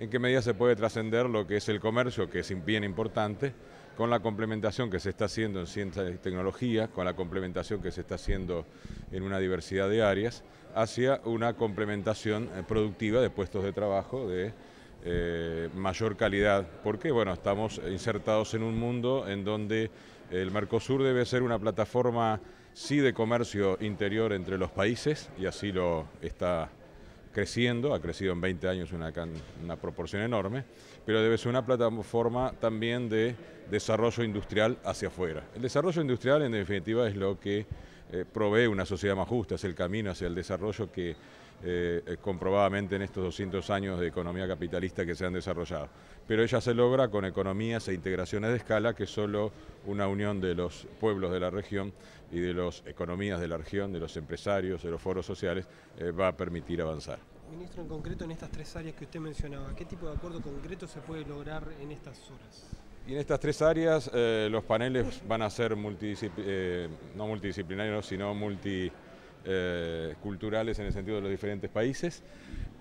en qué medida se puede trascender lo que es el comercio, que es bien importante, con la complementación que se está haciendo en ciencia y tecnología, con la complementación que se está haciendo en una diversidad de áreas, hacia una complementación eh, productiva de puestos de trabajo de eh, mayor calidad, porque bueno, estamos insertados en un mundo en donde el Mercosur debe ser una plataforma sí de comercio interior entre los países, y así lo está creciendo, ha crecido en 20 años una, una proporción enorme, pero debe ser una plataforma también de desarrollo industrial hacia afuera. El desarrollo industrial en definitiva es lo que eh, provee una sociedad más justa, es el camino hacia el desarrollo que eh, comprobadamente en estos 200 años de economía capitalista que se han desarrollado. Pero ella se logra con economías e integraciones de escala que solo una unión de los pueblos de la región y de las economías de la región, de los empresarios, de los foros sociales, eh, va a permitir avanzar. Ministro, en concreto en estas tres áreas que usted mencionaba, ¿qué tipo de acuerdo concreto se puede lograr en estas horas? Y en estas tres áreas eh, los paneles van a ser no multidisciplinarios, sino multi eh, culturales en el sentido de los diferentes países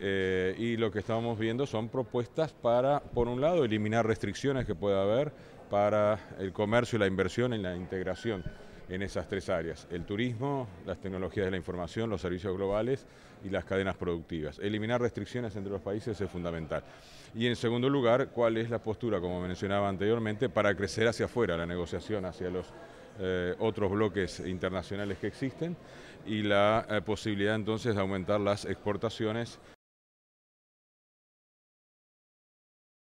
eh, y lo que estamos viendo son propuestas para, por un lado, eliminar restricciones que pueda haber para el comercio y la inversión en la integración en esas tres áreas, el turismo, las tecnologías de la información, los servicios globales y las cadenas productivas. Eliminar restricciones entre los países es fundamental. Y en segundo lugar, cuál es la postura, como mencionaba anteriormente, para crecer hacia afuera la negociación, hacia los eh, otros bloques internacionales que existen y la eh, posibilidad entonces de aumentar las exportaciones